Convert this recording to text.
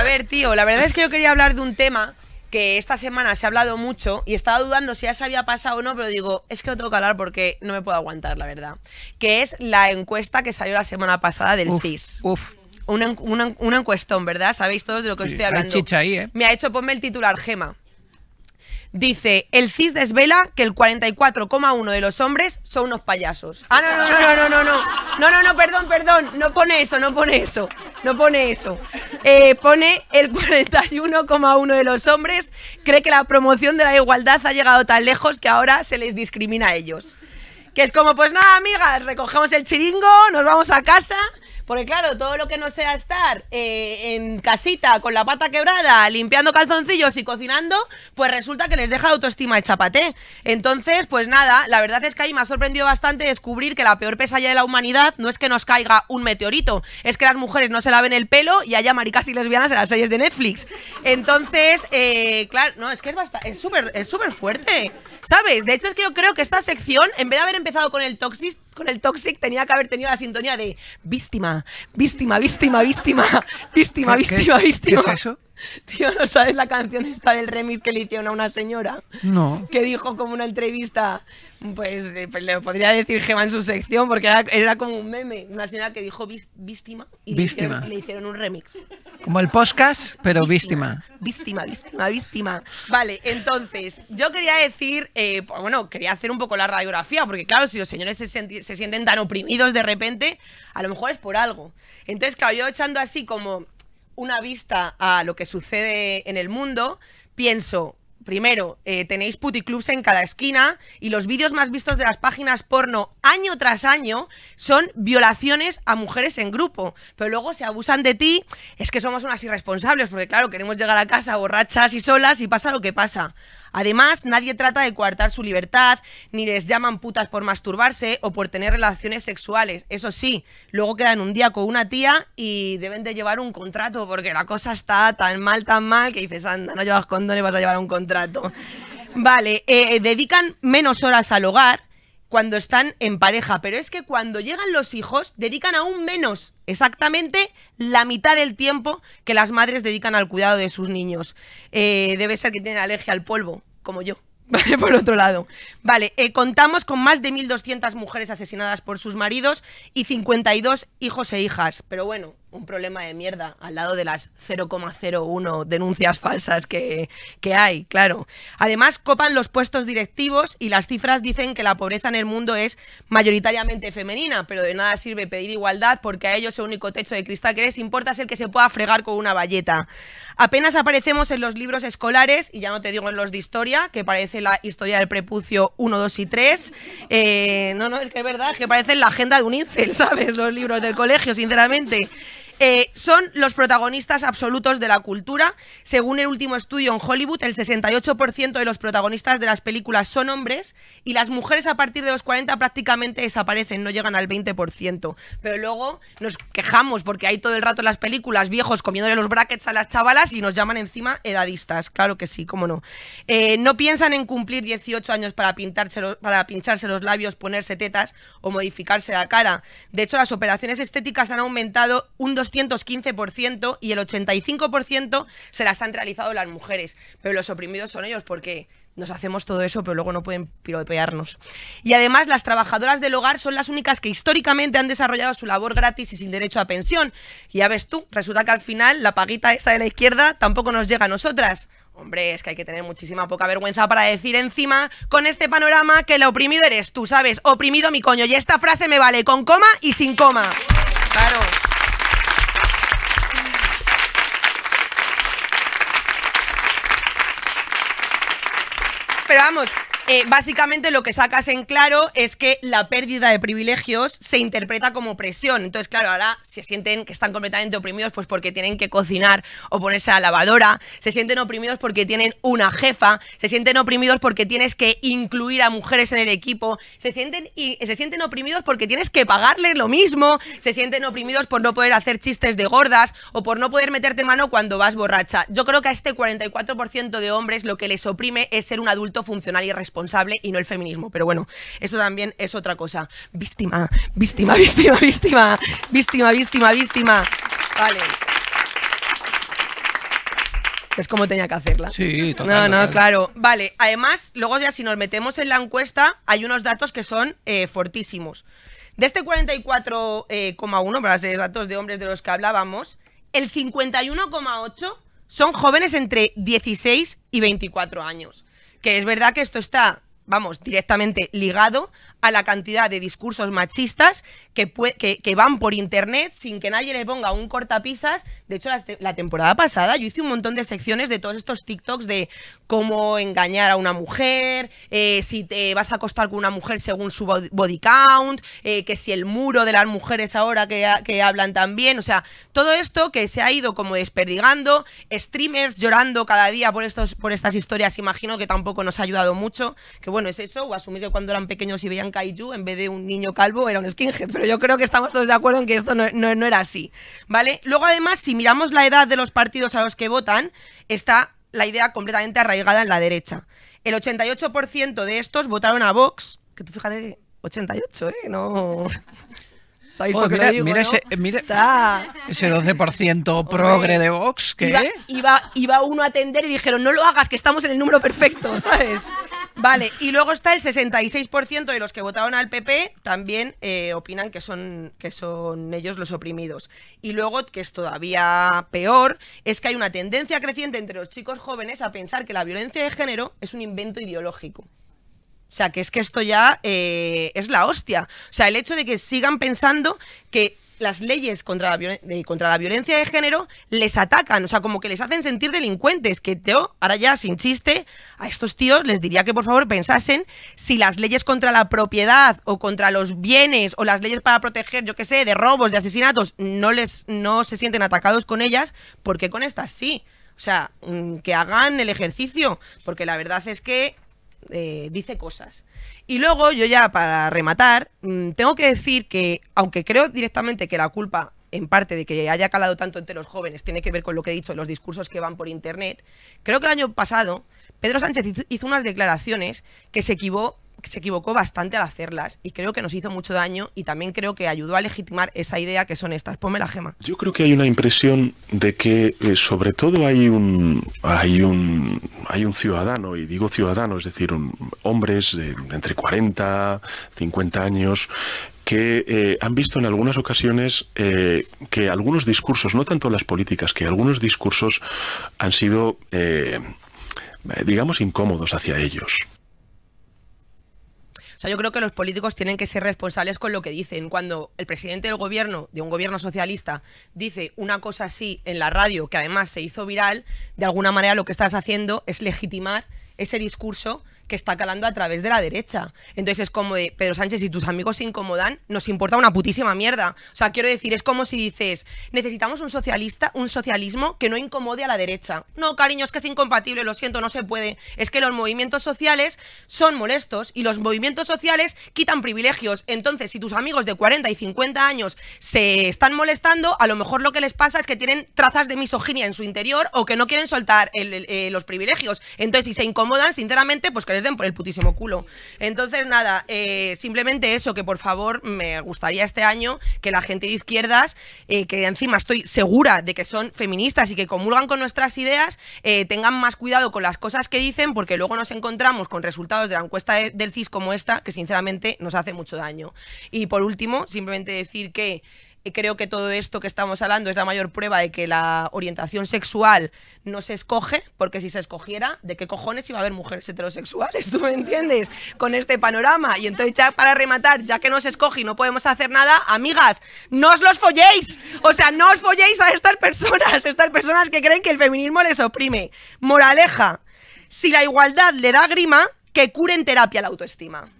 a ver, tío, la verdad es que yo quería hablar de un tema que esta semana se ha hablado mucho y estaba dudando si ya se había pasado o no, pero digo, es que lo tengo que hablar porque no me puedo aguantar, la verdad. Que es la encuesta que salió la semana pasada del CIS. Uf. Una, encuestón, ¿verdad? Sabéis todos de lo que os estoy hablando. chicha ¿eh? Me ha hecho, ponme el titular, Gema. Dice, el CIS desvela que el 44,1 de los hombres son unos payasos. Ah, no, no, no, no, no, no. No, no, no, no, perdón, perdón. No pone eso, no pone eso. No pone eso. Eh, pone el 41,1 de los hombres cree que la promoción de la igualdad ha llegado tan lejos que ahora se les discrimina a ellos. Que es como, pues nada, amigas, recogemos el chiringo, nos vamos a casa porque claro, todo lo que no sea estar eh, en casita con la pata quebrada, limpiando calzoncillos y cocinando, pues resulta que les deja autoestima de chapate Entonces, pues nada, la verdad es que ahí me ha sorprendido bastante descubrir que la peor pesadilla de la humanidad no es que nos caiga un meteorito, es que las mujeres no se laven el pelo y haya maricas y lesbianas en las series de Netflix. Entonces, eh, claro, no, es que es bastante, es súper es fuerte, ¿sabes? De hecho, es que yo creo que esta sección, en vez de haber empezado con el toxic con el Toxic tenía que haber tenido la sintonía de víctima, víctima, víctima, víctima, víctima, víctima, víctima. Tío, ¿no sabes la canción esta del remix que le hicieron a una señora? No. Que dijo como una entrevista, pues, eh, pues le podría decir Gema en su sección, porque era, como un meme. Una señora que dijo víctima y Le, hicieron, un remix. Como el podcast, pero víctima. Víctima, víctima, víctima. Vale, entonces, yo quería decir, eh, pues, bueno, quería hacer un poco la radiografía, porque claro, si los señores se, se sienten tan oprimidos de repente, a lo mejor es por algo. Entonces, claro, yo echando así como una vista a lo que sucede en el mundo, pienso, primero, eh, tenéis puticlubs en cada esquina y los vídeos más vistos de las páginas porno año tras año son violaciones a mujeres en grupo. Pero luego se abusan de ti, es que somos unas irresponsables, porque claro, queremos llegar a casa borrachas y solas y pasa lo que pasa. Además, nadie trata de coartar su libertad, ni les llaman putas por masturbarse o por tener relaciones sexuales. Eso sí, luego quedan un día con una tía y deben de llevar un contrato, porque la cosa está tan mal, tan mal, que dices, anda, no llevas condones, vas a llevar un contrato. Vale, eh, eh, dedican menos horas al hogar, cuando están en pareja, pero es que cuando llegan los hijos dedican aún menos, exactamente la mitad del tiempo que las madres dedican al cuidado de sus niños. Eh, debe ser que tienen alergia al polvo, como yo. Vale, por otro lado. Vale, eh, contamos con más de 1.200 mujeres asesinadas por sus maridos y 52 hijos e hijas. Pero bueno, un problema de mierda al lado de las 0,01 denuncias falsas que, hay, claro. Además, copan los puestos directivos y las cifras dicen que la pobreza en el mundo es mayoritariamente femenina, pero de nada sirve pedir igualdad porque a ellos el único techo de cristal que les importa es el que se pueda fregar con una valleta. Apenas aparecemos en los libros escolares, y ya no te digo en los de historia, que parece la historia del prepucio 1, 2 y 3. Eh, no, no, es que es verdad, es que parece la agenda de un incel, ¿sabes? Los libros del colegio, sinceramente. Eh, son los protagonistas absolutos de la cultura. Según el último estudio en Hollywood, el 68% de los protagonistas de las películas son hombres y las mujeres a partir de los 40 prácticamente desaparecen, no llegan al 20%. Pero luego nos quejamos porque hay todo el rato las películas viejos comiéndole los brackets a las chavalas y nos llaman encima edadistas. Claro que sí, cómo no. Eh, no piensan en cumplir 18 años para, para pincharse los labios, ponerse tetas o modificarse la cara. De hecho, las operaciones estéticas han aumentado un 2 215% y el 85% se las han realizado las mujeres. Pero los oprimidos son ellos porque nos hacemos todo eso, pero luego no pueden piropearnos. Y además, las trabajadoras del hogar son las únicas que históricamente han desarrollado su labor gratis y sin derecho a pensión. Y ya ves tú, resulta que al final la paguita esa de la izquierda tampoco nos llega a nosotras. Hombre, es que hay que tener muchísima poca vergüenza para decir encima con este panorama que el oprimido eres tú, ¿sabes? Oprimido mi coño. Y esta frase me vale con coma y sin coma. Claro. Esperamos. Eh, básicamente lo que sacas en claro es que la pérdida de privilegios se interpreta como presión. Entonces, claro, ahora se sienten que están completamente oprimidos pues porque tienen que cocinar o ponerse a la lavadora, se sienten oprimidos porque tienen una jefa, se sienten oprimidos porque tienes que incluir a mujeres en el equipo, se sienten, y, se sienten oprimidos porque tienes que pagarles lo mismo, se sienten oprimidos por no poder hacer chistes de gordas o por no poder meterte mano cuando vas borracha. Yo creo que a este 44% de hombres lo que les oprime es ser un adulto funcional y responsable y no el feminismo. Pero bueno, esto también es otra cosa. Víctima, víctima, víctima, víctima, víctima, víctima, víctima. Vale. Es como tenía que hacerla. Sí, No, no, claro. Vale, además, luego ya si nos metemos en la encuesta, hay unos datos que son eh, fortísimos. De este 44,1, eh, para ser datos de hombres de los que hablábamos, el 51,8 son jóvenes entre 16 y 24 años que es verdad que esto está, vamos, directamente ligado a la cantidad de discursos machistas que, que, van por internet sin que nadie le ponga un cortapisas. De hecho, la, temporada pasada yo hice un montón de secciones de todos estos TikToks de cómo engañar a una mujer, eh, si te vas a acostar con una mujer según su body count, eh, que si el muro de las mujeres ahora que, que hablan también. O sea, todo esto que se ha ido como desperdigando, streamers llorando cada día por, estos, por estas historias, imagino que tampoco nos ha ayudado mucho. Que bueno, es eso, o asumir que cuando eran pequeños y veían kaiju, en vez de un niño calvo era un skinhead, pero yo creo que estamos todos de acuerdo en que esto no, era así, ¿vale? Luego además, si miramos la edad de los partidos a los que votan, está la idea completamente arraigada en la derecha. El 88% de estos votaron a Vox, que tú fíjate, 88, ¿eh? No... ¿Sabéis mira, digo, ¿eh? ese, eh, Está... ese 12% progre de Vox, que iba, iba, uno a atender y dijeron, no lo hagas, que estamos en el número perfecto, ¿sabes? Vale, y luego está el 66% de los que votaron al PP también eh, opinan que son, que son ellos los oprimidos. Y luego, que es todavía peor, es que hay una tendencia creciente entre los chicos jóvenes a pensar que la violencia de género es un invento ideológico. O sea, que es que esto ya eh, es la hostia. O sea, el hecho de que sigan pensando que las leyes contra la, contra la violencia de género les atacan, o sea, como que les hacen sentir delincuentes, que teo, ahora ya sin chiste, a estos tíos les diría que por favor pensasen si las leyes contra la propiedad o contra los bienes o las leyes para proteger, yo qué sé, de robos, de asesinatos, no les no se sienten atacados con ellas, porque con estas sí. O sea, mm, que hagan el ejercicio, porque la verdad es que eh, dice cosas. Y luego, yo ya para rematar, mm, tengo que decir que, aunque creo directamente que la culpa en parte de que haya calado tanto entre los jóvenes tiene que ver con lo que he dicho, los discursos que van por internet, creo que el año pasado Pedro Sánchez hizo unas declaraciones que se, equivocó se equivocó bastante al hacerlas y creo que nos hizo mucho daño y también creo que ayudó a legitimar esa idea que son estas. Ponme la gema. Yo creo que hay una impresión de que eh, sobre todo hay un, hay, un, hay un ciudadano, y digo ciudadano, es decir, hombres de, entre 40, 50 años, que eh, han visto en algunas ocasiones eh, que algunos discursos, no tanto las políticas, que algunos discursos han sido, digamos, incómodos hacia ellos sea, yo creo que los políticos tienen que ser responsables con lo que dicen. Cuando el presidente del gobierno, de un gobierno socialista, dice una cosa así en la radio, que además se hizo viral, de alguna manera lo que estás haciendo es legitimar ese discurso que está calando a través de la derecha. Entonces es como de, Pedro Sánchez, si tus amigos se incomodan, nos importa una putísima mierda. O sea, quiero decir, es como si dices, necesitamos un socialista, un socialismo que no incomode a la derecha. No, cariño, es que es incompatible, lo siento, no se puede. Es que los movimientos sociales son molestos y los movimientos sociales quitan privilegios. Entonces, si tus amigos de 40 y 50 años se están molestando, a lo mejor lo que les pasa es que tienen trazas de misoginia en su interior o que no quieren soltar eh, los privilegios. Entonces, si se incomodan, sinceramente, pues que les den por el putísimo culo. Entonces, nada, eh, simplemente eso, que por favor me gustaría este año que la gente de izquierdas, eh, que encima estoy segura de que son feministas y que comulgan con nuestras ideas, eh, tengan más cuidado con las cosas que dicen, porque luego nos encontramos con resultados de la encuesta del CIS como esta, que sinceramente nos hace mucho daño. Y por último, simplemente decir que... Eh, creo que todo esto que estamos hablando es la mayor prueba de que la orientación sexual no se escoge, porque si se escogiera, ¿de qué cojones iba a haber mujeres heterosexuales? ¿Tú me entiendes? Con este panorama. Y entonces ya para rematar, ya que no se escoge y no podemos hacer nada, amigas, no os los folléis. O sea, no os folléis a estas personas, estas personas que creen que el feminismo les oprime. Moraleja, si la igualdad le da grima, que en terapia la autoestima.